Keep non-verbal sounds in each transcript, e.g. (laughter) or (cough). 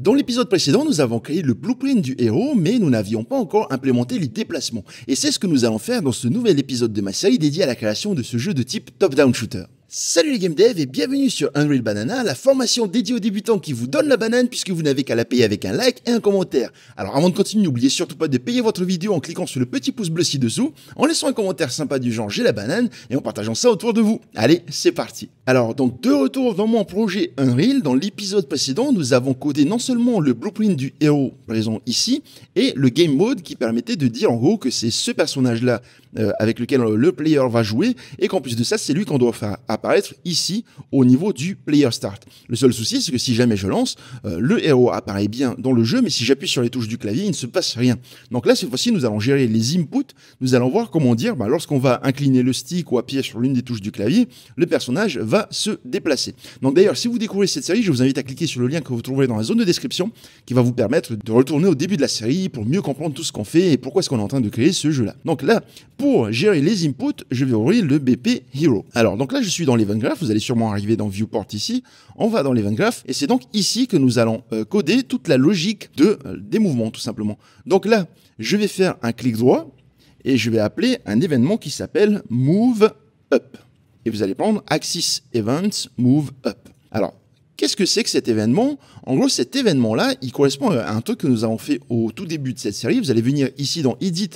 Dans l'épisode précédent, nous avons créé le blueprint du héros, mais nous n'avions pas encore implémenté les déplacements. Et c'est ce que nous allons faire dans ce nouvel épisode de ma série dédié à la création de ce jeu de type top-down shooter. Salut les game Devs et bienvenue sur Unreal Banana, la formation dédiée aux débutants qui vous donne la banane puisque vous n'avez qu'à la payer avec un like et un commentaire. Alors avant de continuer, n'oubliez surtout pas de payer votre vidéo en cliquant sur le petit pouce bleu ci-dessous, en laissant un commentaire sympa du genre j'ai la banane et en partageant ça autour de vous. Allez, c'est parti. Alors donc de retour dans mon projet Unreal, dans l'épisode précédent, nous avons codé non seulement le blueprint du héros présent ici et le game mode qui permettait de dire en gros que c'est ce personnage là euh, avec lequel le player va jouer et qu'en plus de ça, c'est lui qu'on doit faire apparaître ici au niveau du player start. Le seul souci, c'est que si jamais je lance, euh, le héros apparaît bien dans le jeu, mais si j'appuie sur les touches du clavier, il ne se passe rien. Donc là, cette fois-ci, nous allons gérer les inputs. Nous allons voir comment dire, bah, lorsqu'on va incliner le stick ou appuyer sur l'une des touches du clavier, le personnage va se déplacer. Donc d'ailleurs, si vous découvrez cette série, je vous invite à cliquer sur le lien que vous trouverez dans la zone de description, qui va vous permettre de retourner au début de la série pour mieux comprendre tout ce qu'on fait et pourquoi est-ce qu'on est en train de créer ce jeu-là. Donc là, pour gérer les inputs, je vais ouvrir le BP Hero. Alors donc là, je suis dans dans l'event graph, vous allez sûrement arriver dans viewport ici, on va dans l'event graph, et c'est donc ici que nous allons euh, coder toute la logique de, euh, des mouvements, tout simplement. Donc là, je vais faire un clic droit, et je vais appeler un événement qui s'appelle move up. Et vous allez prendre axis events move up. Alors, Qu'est-ce que c'est que cet événement En gros, cet événement-là, il correspond à un truc que nous avons fait au tout début de cette série. Vous allez venir ici dans Edit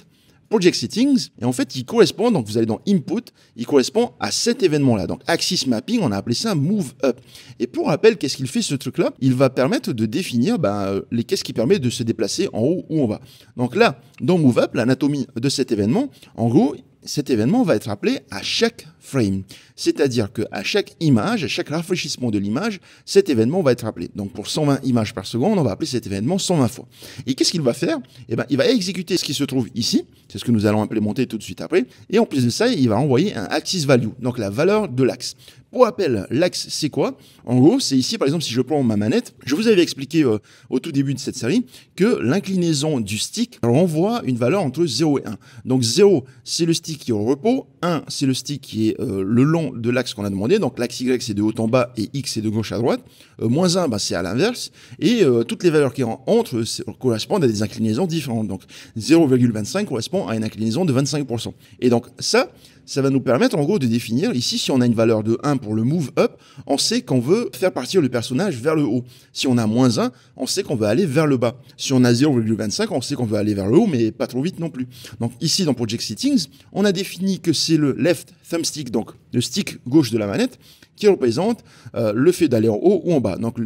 Project Settings, et en fait, il correspond, donc vous allez dans Input, il correspond à cet événement-là. Donc, Axis Mapping, on a appelé ça Move Up. Et pour rappel, qu'est-ce qu'il fait ce truc-là Il va permettre de définir ben, euh, les qu'est-ce qui permet de se déplacer en haut où on va. Donc là, dans Move Up, l'anatomie de cet événement, en gros, cet événement va être appelé à chaque frame. C'est-à-dire qu'à chaque image, à chaque rafraîchissement de l'image, cet événement va être appelé. Donc pour 120 images par seconde, on va appeler cet événement 120 fois. Et qu'est-ce qu'il va faire Eh bien il va exécuter ce qui se trouve ici. C'est ce que nous allons implémenter tout de suite après. Et en plus de ça, il va envoyer un axis value, donc la valeur de l'axe. Pour l'axe, c'est quoi En gros, c'est ici, par exemple, si je prends ma manette, je vous avais expliqué euh, au tout début de cette série que l'inclinaison du stick renvoie une valeur entre 0 et 1. Donc 0, c'est le stick qui est au repos, 1, c'est le stick qui est euh, le long de l'axe qu'on a demandé, donc l'axe Y, c'est de haut en bas, et X, c'est de gauche à droite. Euh, moins 1, bah, c'est à l'inverse, et toutes les valeurs qui entrent correspondent à des inclinaisons différentes. Donc 0,25 correspond à une inclinaison de 25%. Et donc ça, ça va nous permettre en gros de définir ici si on a une valeur de 1 pour le move up, on sait qu'on veut faire partir le personnage vers le haut. Si on a moins 1, on sait qu'on veut aller vers le bas. Si on a 0,25, on sait qu'on veut aller vers le haut, mais pas trop vite non plus. Donc ici, dans Project Settings, on a défini que c'est le left thumbstick, donc le stick gauche de la manette, qui représente euh, le fait d'aller en haut ou en bas. Donc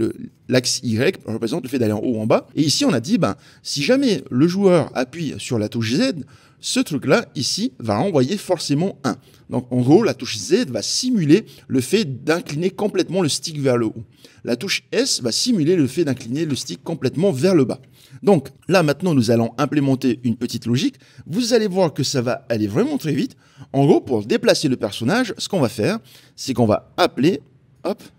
l'axe Y représente le fait d'aller en haut ou en bas. Et ici, on a dit, ben, si jamais le joueur appuie sur la touche Z, ce truc-là, ici, va envoyer forcément 1. Donc en gros, la touche Z va simuler le fait d'incliner complètement le stick vers le haut. La touche S va simuler le fait d'incliner le stick complètement vers le bas. Donc là maintenant, nous allons implémenter une petite logique. Vous allez voir que ça va aller vraiment très vite. En gros, pour déplacer le personnage, ce qu'on va faire, c'est qu'on va appeler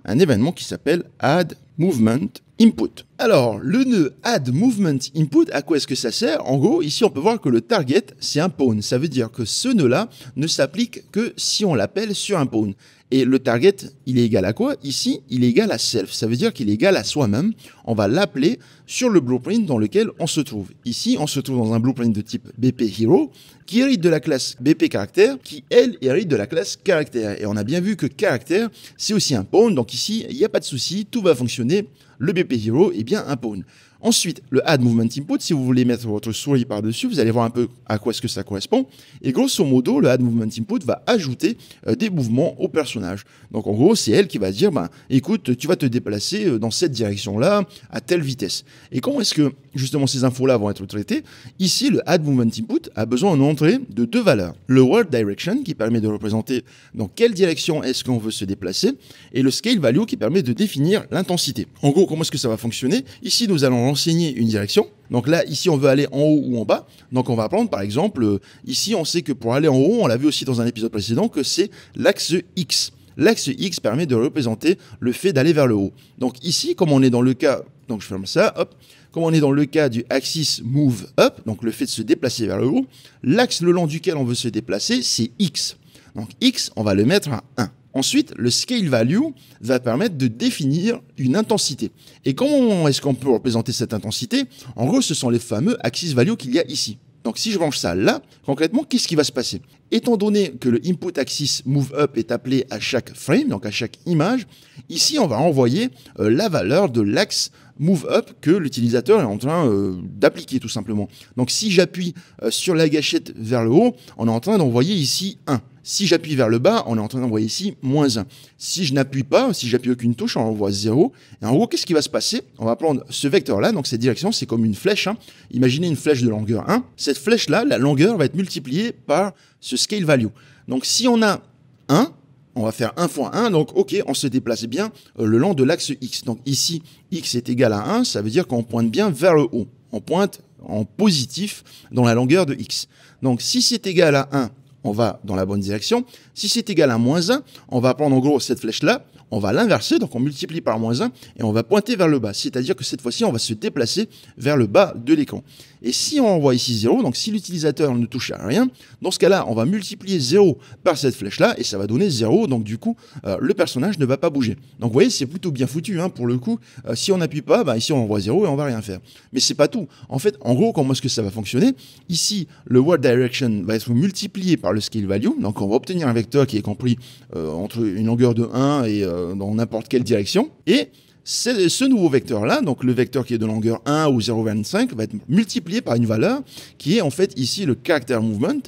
un événement qui s'appelle add movement input. Alors, le nœud add movement input, à quoi est-ce que ça sert En gros, ici, on peut voir que le target, c'est un pawn. Ça veut dire que ce nœud-là ne s'applique que si on l'appelle sur un pawn. Et le target, il est égal à quoi Ici, il est égal à self. Ça veut dire qu'il est égal à soi-même. On va l'appeler sur le blueprint dans lequel on se trouve. Ici, on se trouve dans un blueprint de type BP Hero qui hérite de la classe BP Caractère qui, elle, hérite de la classe Caractère. Et on a bien vu que Caractère, c'est aussi un pawn. Donc ici, il n'y a pas de souci. Tout va fonctionner le BP0 est eh bien un pawn. Ensuite, le Add Movement Input, si vous voulez mettre votre souris par-dessus, vous allez voir un peu à quoi est-ce que ça correspond. Et grosso modo, le Add Movement Input va ajouter euh, des mouvements au personnage. Donc en gros, c'est elle qui va dire, bah, écoute, tu vas te déplacer euh, dans cette direction-là, à telle vitesse. Et comment est-ce que justement ces infos-là vont être traitées Ici, le Add Movement Input a besoin d'une entrée de deux valeurs. Le World Direction, qui permet de représenter dans quelle direction est-ce qu'on veut se déplacer, et le Scale Value, qui permet de définir l'intensité. En gros, comment est-ce que ça va fonctionner Ici, nous allons enseigner une direction. Donc là, ici, on veut aller en haut ou en bas. Donc on va prendre, par exemple, euh, ici, on sait que pour aller en haut, on l'a vu aussi dans un épisode précédent, que c'est l'axe X. L'axe X permet de représenter le fait d'aller vers le haut. Donc ici, comme on est dans le cas, donc je ferme ça, hop, comme on est dans le cas du axis move up, donc le fait de se déplacer vers le haut, l'axe le long duquel on veut se déplacer, c'est X. Donc X, on va le mettre à 1. Ensuite, le scale value va permettre de définir une intensité. Et comment est-ce qu'on peut représenter cette intensité En gros, ce sont les fameux axis value qu'il y a ici. Donc si je range ça là, concrètement, qu'est-ce qui va se passer Étant donné que le input axis move up est appelé à chaque frame, donc à chaque image, ici on va envoyer euh, la valeur de l'axe move up que l'utilisateur est en train euh, d'appliquer tout simplement. Donc si j'appuie euh, sur la gâchette vers le haut, on est en train d'envoyer ici 1. Si j'appuie vers le bas, on est en train d'envoyer ici moins 1. Si je n'appuie pas, si j'appuie aucune touche, on envoie 0. Et en gros, qu'est-ce qui va se passer On va prendre ce vecteur-là, donc cette direction, c'est comme une flèche. Hein. Imaginez une flèche de longueur 1. Cette flèche-là, la longueur va être multipliée par ce scale value. Donc si on a 1, on va faire 1 fois 1, donc ok, on se déplace bien euh, le long de l'axe x. Donc ici, x est égal à 1, ça veut dire qu'on pointe bien vers le haut. On pointe en positif dans la longueur de x. Donc si c'est égal à 1 on va dans la bonne direction. Si c'est égal à moins 1, on va prendre en gros cette flèche-là, on va l'inverser, donc on multiplie par moins 1 et on va pointer vers le bas. C'est-à-dire que cette fois-ci, on va se déplacer vers le bas de l'écran. Et si on envoie ici 0, donc si l'utilisateur ne touche à rien, dans ce cas-là, on va multiplier 0 par cette flèche-là et ça va donner 0, donc du coup, euh, le personnage ne va pas bouger. Donc vous voyez, c'est plutôt bien foutu, hein, pour le coup. Euh, si on n'appuie pas, bah, ici on envoie 0 et on va rien faire. Mais c'est pas tout. En fait, en gros, comment est-ce que ça va fonctionner Ici, le word Direction va être multiplié par le scale value. Donc on va obtenir un vecteur qui est compris euh, entre une longueur de 1 et euh, dans n'importe quelle direction. Et ce nouveau vecteur-là, donc le vecteur qui est de longueur 1 ou 0,25, va être multiplié par une valeur qui est en fait ici le character movement.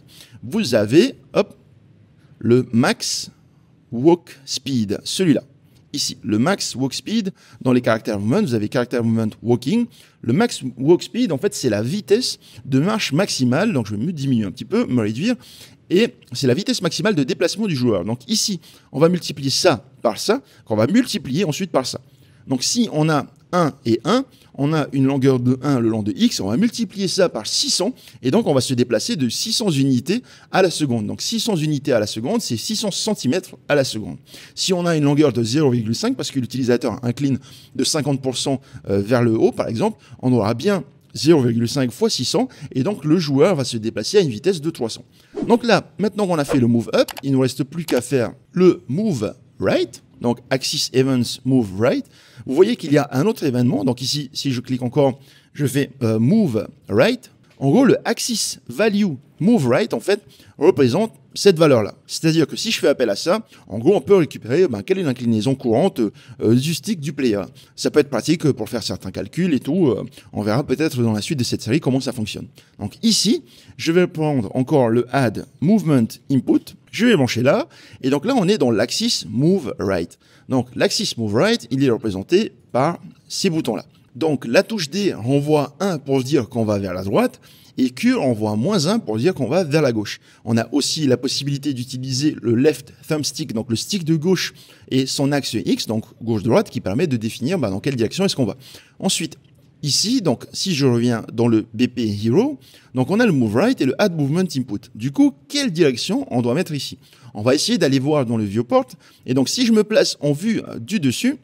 Vous avez hop, le max walk speed, celui-là. Ici, le max walk speed dans les character movement, vous avez character movement walking. Le max walk speed, en fait, c'est la vitesse de marche maximale. Donc, je vais me diminuer un petit peu, me réduire et c'est la vitesse maximale de déplacement du joueur. Donc ici, on va multiplier ça par ça, qu'on va multiplier ensuite par ça. Donc si on a 1 et 1, on a une longueur de 1 le long de x, on va multiplier ça par 600, et donc on va se déplacer de 600 unités à la seconde. Donc 600 unités à la seconde, c'est 600 cm à la seconde. Si on a une longueur de 0,5, parce que l'utilisateur incline de 50% euh, vers le haut, par exemple, on aura bien 0,5 fois 600, et donc le joueur va se déplacer à une vitesse de 300. Donc là, maintenant qu'on a fait le move up, il ne nous reste plus qu'à faire le move right, donc Axis Events Move Right. Vous voyez qu'il y a un autre événement, donc ici, si je clique encore, je fais euh, Move Right. En gros, le Axis Value Move Right, en fait, représente cette valeur-là. C'est-à-dire que si je fais appel à ça, en gros, on peut récupérer ben, quelle est l'inclinaison courante du euh, stick du player. Ça peut être pratique pour faire certains calculs et tout. Euh, on verra peut-être dans la suite de cette série comment ça fonctionne. Donc ici, je vais prendre encore le add movement input. Je vais brancher là. Et donc là, on est dans l'axis move right. Donc l'axis move right, il est représenté par ces boutons-là. Donc la touche D renvoie 1 pour dire qu'on va vers la droite et on voit moins 1 pour dire qu'on va vers la gauche. On a aussi la possibilité d'utiliser le left thumbstick, donc le stick de gauche et son axe X, donc gauche-droite, qui permet de définir bah, dans quelle direction est-ce qu'on va. Ensuite, Ici, donc, si je reviens dans le BP Hero, donc on a le Move Right et le Add Movement Input. Du coup, quelle direction on doit mettre ici On va essayer d'aller voir dans le viewport. Et donc, si je me place en vue euh, du dessus,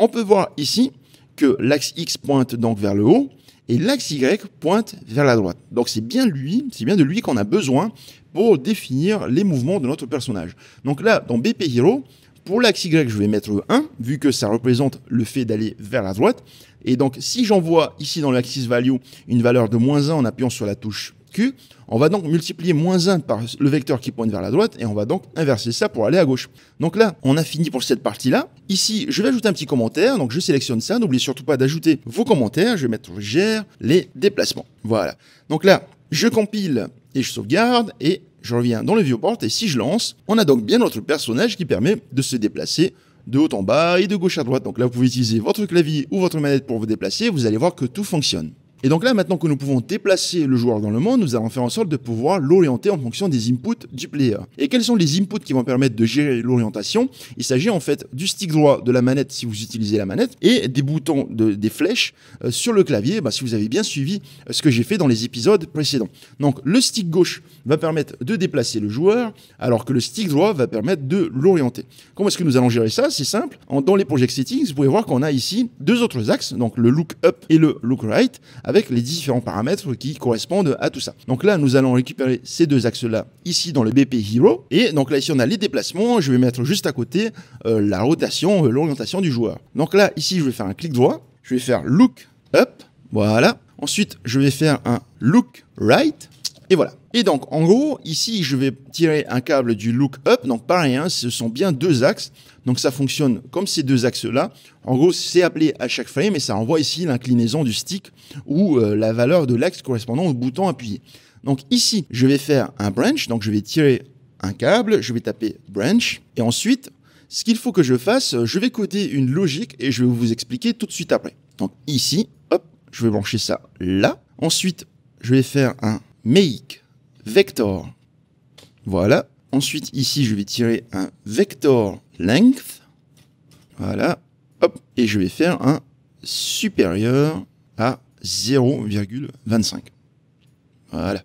on peut voir ici que l'axe X pointe donc vers le haut et l'axe Y pointe vers la droite. Donc c'est bien lui, c'est bien de lui qu'on a besoin pour définir les mouvements de notre personnage. Donc là, dans BP Hero, pour l'axe Y, je vais mettre 1, vu que ça représente le fait d'aller vers la droite. Et donc, si j'envoie ici dans l'axis value une valeur de moins 1 en appuyant sur la touche Q, on va donc multiplier moins 1 par le vecteur qui pointe vers la droite et on va donc inverser ça pour aller à gauche. Donc là, on a fini pour cette partie-là. Ici, je vais ajouter un petit commentaire, donc je sélectionne ça. N'oubliez surtout pas d'ajouter vos commentaires. Je vais mettre « Gère les déplacements ». Voilà. Donc là, je compile et je sauvegarde et je reviens dans le viewport et si je lance, on a donc bien notre personnage qui permet de se déplacer de haut en bas et de gauche à droite. Donc là, vous pouvez utiliser votre clavier ou votre manette pour vous déplacer. Vous allez voir que tout fonctionne. Et donc là, maintenant que nous pouvons déplacer le joueur dans le monde, nous allons faire en sorte de pouvoir l'orienter en fonction des inputs du player. Et quels sont les inputs qui vont permettre de gérer l'orientation Il s'agit en fait du stick droit de la manette si vous utilisez la manette et des boutons, de, des flèches euh, sur le clavier bah, si vous avez bien suivi euh, ce que j'ai fait dans les épisodes précédents. Donc le stick gauche va permettre de déplacer le joueur alors que le stick droit va permettre de l'orienter. Comment est-ce que nous allons gérer ça C'est simple. Dans les project settings, vous pouvez voir qu'on a ici deux autres axes, donc le look up et le look right avec les différents paramètres qui correspondent à tout ça. Donc là, nous allons récupérer ces deux axes-là ici dans le BP Hero. Et donc là, ici, on a les déplacements. Je vais mettre juste à côté euh, la rotation, euh, l'orientation du joueur. Donc là, ici, je vais faire un clic droit. Je vais faire Look Up. Voilà. Ensuite, je vais faire un Look Right. Et voilà. Et donc, en gros, ici, je vais tirer un câble du look up. Donc, pareil, hein, ce sont bien deux axes. Donc, ça fonctionne comme ces deux axes-là. En gros, c'est appelé à chaque frame et ça envoie ici l'inclinaison du stick ou euh, la valeur de l'axe correspondant au bouton appuyé. Donc, ici, je vais faire un branch. Donc, je vais tirer un câble, je vais taper branch. Et ensuite, ce qu'il faut que je fasse, euh, je vais coder une logique et je vais vous expliquer tout de suite après. Donc, ici, hop, je vais brancher ça là. Ensuite, je vais faire un make vector. Voilà. Ensuite, ici, je vais tirer un vector length. Voilà. Hop. Et je vais faire un supérieur à 0,25. Voilà.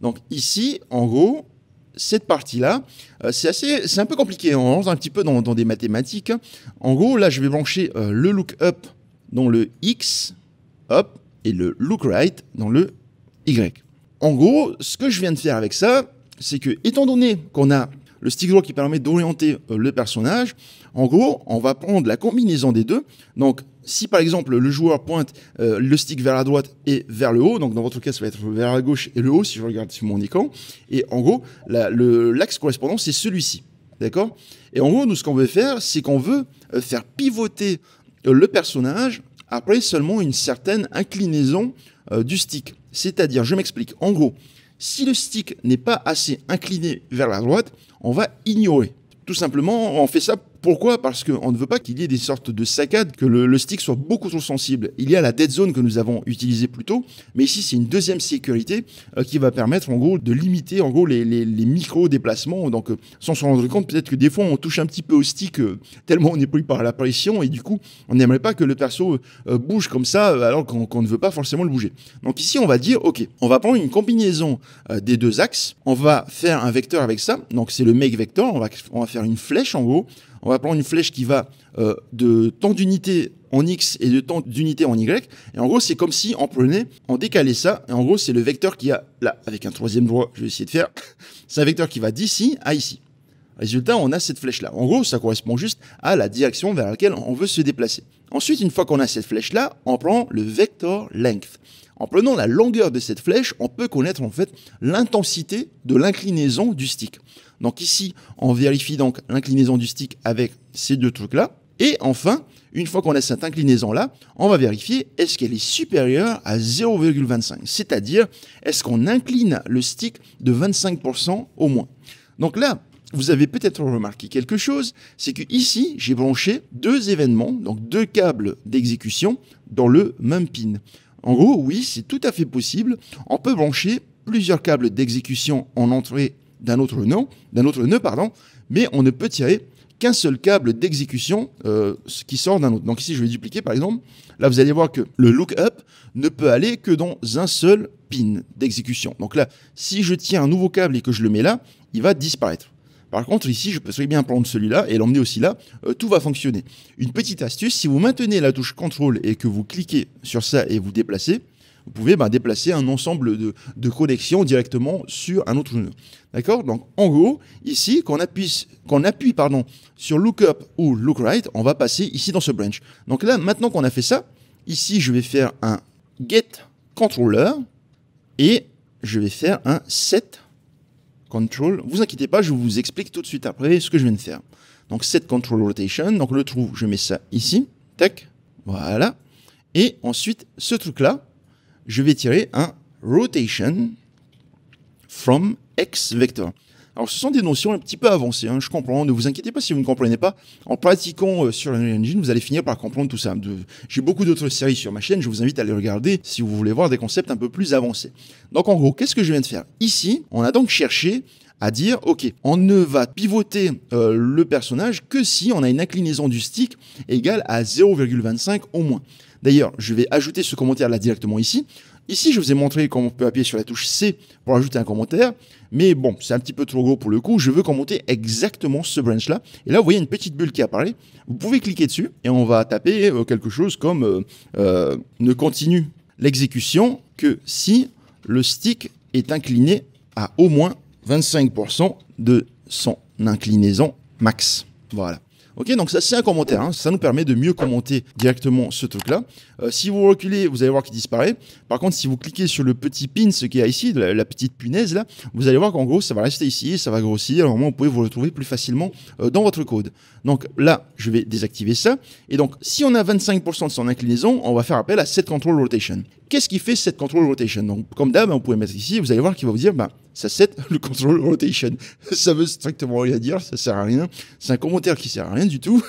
Donc ici, en gros, cette partie-là, euh, c'est assez, c'est un peu compliqué. On rentre un petit peu dans, des mathématiques. En gros, là, je vais brancher euh, le le lookup dans le x, hop, et le Look Right dans le y. En gros, ce que je viens de faire avec ça, c'est que, étant donné qu'on a le stick droit qui permet d'orienter euh, le personnage, en gros, on va prendre la combinaison des deux. Donc, si par exemple le joueur pointe euh, le stick vers la droite et vers le haut, donc dans votre cas ça va être vers la gauche et le haut si je regarde sur mon écran, et en gros l'axe correspondant c'est celui-ci, d'accord Et en gros nous ce qu'on veut faire c'est qu'on veut euh, faire pivoter le personnage après seulement une certaine inclinaison euh, du stick. C'est-à-dire, je m'explique, en gros, si le stick n'est pas assez incliné vers la droite, on va ignorer. Tout simplement, on fait ça pourquoi Parce qu'on ne veut pas qu'il y ait des sortes de saccades, que le, stick soit beaucoup trop sensible. Il y a la dead zone que nous avons utilisée plus tôt, mais ici c'est une deuxième sécurité euh, qui va permettre en gros de limiter en gros les, micro-déplacements. Donc euh, sans se rendre compte, peut-être que des fois on touche un petit peu au stick euh, tellement on est pris par la pression et du coup on n'aimerait pas que le perso bouge comme ça alors qu'on ne veut pas forcément le bouger. Donc ici on va dire ok, on va prendre une combinaison des deux axes, on va faire un vecteur avec ça, donc c'est le make vector, on va, on va faire une flèche en gros on va prendre une flèche qui va euh, de temps d'unité en X et de temps d'unité en Y. Et en gros, c'est comme si on prenait, on décalait ça. Et en gros, c'est le vecteur qui a, là, avec un troisième droit, je vais essayer de faire, (laughs) c'est un vecteur qui va d'ici à ici. Résultat, on a cette flèche-là. En gros, ça correspond juste à la direction vers laquelle on veut se déplacer. Ensuite, une fois qu'on a cette flèche-là, on prend le Vector length. En prenant la longueur de cette flèche, on peut connaître en fait l'intensité de l'inclinaison du stick. Donc ici, on vérifie donc l'inclinaison du stick avec ces deux trucs-là. Et enfin, une fois qu'on a cette inclinaison-là, on va vérifier est-ce qu'elle est supérieure à 0,25. C'est-à-dire, est-ce qu'on incline le stick de 25% au moins. Donc là, vous avez peut-être remarqué quelque chose, c'est que ici, j'ai branché deux événements, donc deux câbles d'exécution dans le même pin. En gros, oui, c'est tout à fait possible. On peut brancher plusieurs câbles d'exécution en entrée d'un autre nom, d'un autre nœud, pardon, mais on ne peut tirer qu'un seul câble d'exécution euh, qui sort d'un autre. Donc ici, je vais dupliquer par exemple. Là, vous allez voir que le lookup ne peut aller que dans un seul pin d'exécution. Donc là, si je tiens un nouveau câble et que je le mets là, il va disparaître. Par contre, ici, je peux très bien prendre celui-là et l'emmener aussi là, euh, tout va fonctionner. Une petite astuce, si vous maintenez la touche CTRL et que vous cliquez sur ça et vous déplacez, vous pouvez bah, déplacer un ensemble de, connexions directement sur un autre nœud. D'accord Donc, en gros, ici, quand on appuie, quand appuie pardon, sur lookup ou right on va passer ici dans ce branch. Donc là, maintenant qu'on a fait ça, ici, je vais faire un get controller et je vais faire un set control. Vous inquiétez pas, je vous explique tout de suite après ce que je viens de faire. Donc set control rotation, donc le trou, je mets ça ici, tac, voilà. Et ensuite, ce truc-là, je vais tirer un rotation from x vector. Alors, ce sont des notions un petit peu avancées, hein, je comprends. Ne vous inquiétez pas si vous ne comprenez pas. En pratiquant euh, sur Unreal Engine, vous allez finir par comprendre tout ça. J'ai beaucoup d'autres séries sur ma chaîne, je vous invite à les regarder si vous voulez voir des concepts un peu plus avancés. Donc, en gros, qu'est-ce que je viens de faire Ici, on a donc cherché à dire, ok, on ne va pivoter euh, le personnage que si on a une inclinaison du stick égale à 0,25 au moins. D'ailleurs, je vais ajouter ce commentaire là directement ici. Ici, je vous ai montré comment on peut appuyer sur la touche C pour ajouter un commentaire. Mais bon, c'est un petit peu trop gros pour le coup. Je veux commenter exactement ce branch là. Et là, vous voyez une petite bulle qui apparaît. Vous pouvez cliquer dessus et on va taper euh, quelque chose comme euh, euh, ne continue l'exécution que si le stick est incliné à au moins 25% de son inclinaison max. Voilà. Ok, donc ça c'est un commentaire, hein. ça nous permet de mieux commenter directement ce truc-là. Euh, si vous reculez, vous allez voir qu'il disparaît. Par contre, si vous cliquez sur le petit pin, ce qui est ici, la, petite punaise là, vous allez voir qu'en gros ça va rester ici, ça va grossir. moment vous pouvez vous retrouver plus facilement euh, dans votre code. Donc là, je vais désactiver ça. Et donc, si on a 25% de son inclinaison, on va faire appel à Set control rotation. Qu'est-ce qui fait cette control rotation Donc, comme d'hab, hein, vous pouvez mettre ici, vous allez voir qu'il va vous dire, bah, ça c'est (laughs) le control rotation. ça veut strictement rien dire, ça sert à rien. C'est un commentaire qui sert à rien du tout.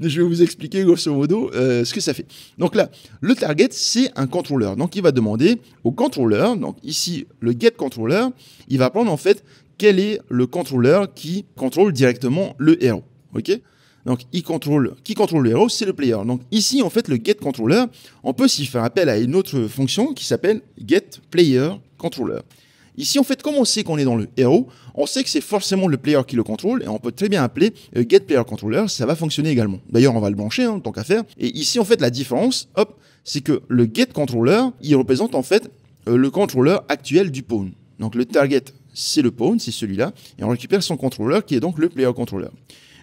Mais (laughs) Je vais vous expliquer grosso modo euh, ce que ça fait. Donc là, le target, c'est un contrôleur. Donc il va demander au contrôleur, donc ici le get controller, il va prendre en fait quel est le contrôleur qui contrôle directement le héros. OK donc, il contrôle, qui contrôle le héros, c'est le player. Donc, ici, en fait, le getController, on peut s'y faire appel à une autre fonction qui s'appelle getPlayerController. Ici, en fait, comme on sait qu'on est dans le héros, on sait que c'est forcément le player qui le contrôle et on peut très bien appeler euh, Player getPlayerController, ça va fonctionner également. D'ailleurs, on va le brancher, en hein, tant qu'à faire. Et ici, en fait, la différence, hop, c'est que le getController, il représente en fait euh, le contrôleur actuel du pawn. Donc, le target, c'est le pawn, c'est celui-là, et on récupère son contrôleur qui est donc le player controller.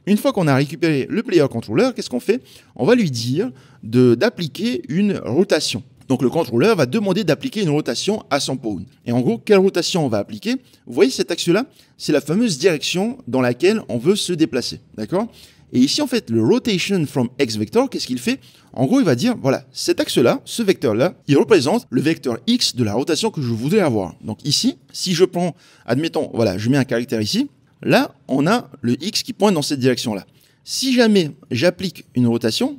Une fois qu'on a récupéré le player controller, qu'est-ce qu'on fait On va lui dire d'appliquer une rotation. Donc le contrôleur va demander d'appliquer une rotation à son pawn. Et en gros, quelle rotation on va appliquer Vous voyez cet axe-là C'est la fameuse direction dans laquelle on veut se déplacer. D'accord Et ici, en fait, le rotation from x vector, qu'est-ce qu'il fait En gros, il va dire, voilà, cet axe-là, ce vecteur-là, il représente le vecteur x de la rotation que je voudrais avoir. Donc ici, si je prends, admettons, voilà, je mets un caractère ici, Là, on a le X qui pointe dans cette direction-là. Si jamais j'applique une rotation,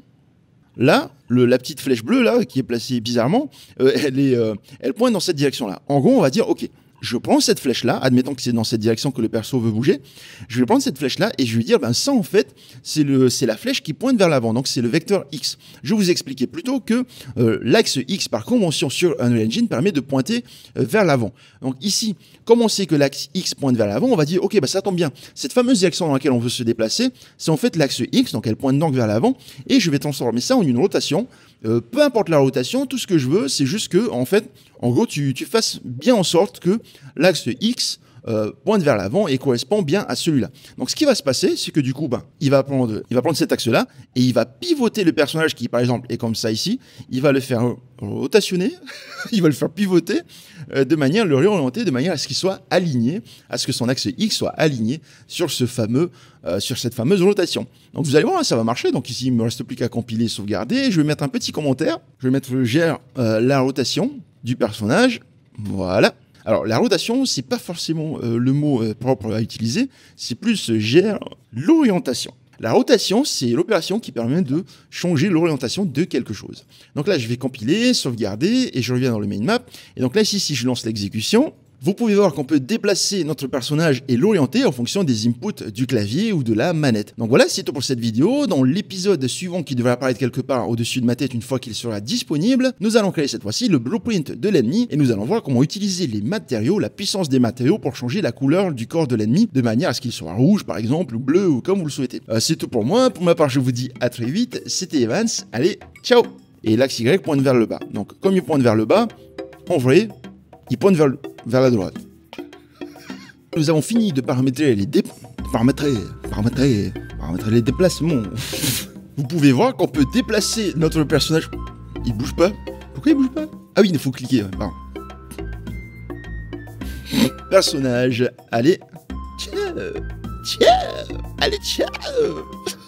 là, le, la petite flèche bleue là, qui est placée bizarrement, euh, elle, est, euh, elle pointe dans cette direction-là. En gros, on va dire, OK, je prends cette flèche-là, admettons que c'est dans cette direction que le perso veut bouger, je vais prendre cette flèche-là et je vais dire, ben ça en fait, c'est le, c'est la flèche qui pointe vers l'avant, donc c'est le vecteur X. Je vous expliquais plutôt que euh, l'axe X, par convention sur Unreal Engine, permet de pointer euh, vers l'avant. Donc ici, comme on sait que l'axe X pointe vers l'avant, on va dire, ok, ben ça tombe bien. Cette fameuse direction dans laquelle on veut se déplacer, c'est en fait l'axe X, donc elle pointe donc vers l'avant, et je vais transformer ça en une rotation. Euh, peu importe la rotation, tout ce que je veux, c'est juste que, en fait, en gros, tu, tu fasses bien en sorte que l'axe X euh, pointe vers l'avant et correspond bien à celui-là. Donc ce qui va se passer, c'est que du coup, ben, il, va prendre, il va prendre cet axe-là et il va pivoter le personnage qui, par exemple, est comme ça ici. Il va le faire rotationner, (laughs) il va le faire pivoter euh, de manière, le réorienter de manière à ce qu'il soit aligné, à ce que son axe X soit aligné sur ce fameux, euh, sur cette fameuse rotation. Donc vous allez voir, hein, ça va marcher. Donc ici, il me reste plus qu'à compiler, sauvegarder. Je vais mettre un petit commentaire. Je vais mettre, je gère la rotation du personnage. Voilà. Alors la rotation, c'est pas forcément euh, le mot euh, propre à utiliser, c'est plus euh, gère l'orientation. La rotation, c'est l'opération qui permet de changer l'orientation de quelque chose. Donc là, je vais compiler, sauvegarder, et je reviens dans le main map. Et donc là, ici, si je lance l'exécution, vous pouvez voir qu'on peut déplacer notre personnage et l'orienter en fonction des inputs du clavier ou de la manette. Donc voilà, c'est tout pour cette vidéo. Dans l'épisode suivant qui devrait apparaître quelque part au-dessus de ma tête une fois qu'il sera disponible, nous allons créer cette fois-ci le blueprint de l'ennemi et nous allons voir comment utiliser les matériaux, la puissance des matériaux pour changer la couleur du corps de l'ennemi de manière à ce qu'il soit rouge par exemple ou bleu ou comme vous le souhaitez. Euh, c'est tout pour moi. Pour ma part, je vous dis à très vite. C'était Evans. Allez, ciao Et l'axe Y pointe vers le bas. Donc comme il pointe vers le bas, en vrai, ils pointent vers, vers la droite. Nous avons fini de paramétrer les dé... paramétrer, paramétrer, les déplacements. (laughs) Vous pouvez voir qu'on peut déplacer notre personnage. Il bouge pas. Pourquoi il bouge pas Ah oui, il faut cliquer. Pardon. Personnage, allez. Ciao. Ciao. Allez, ciao.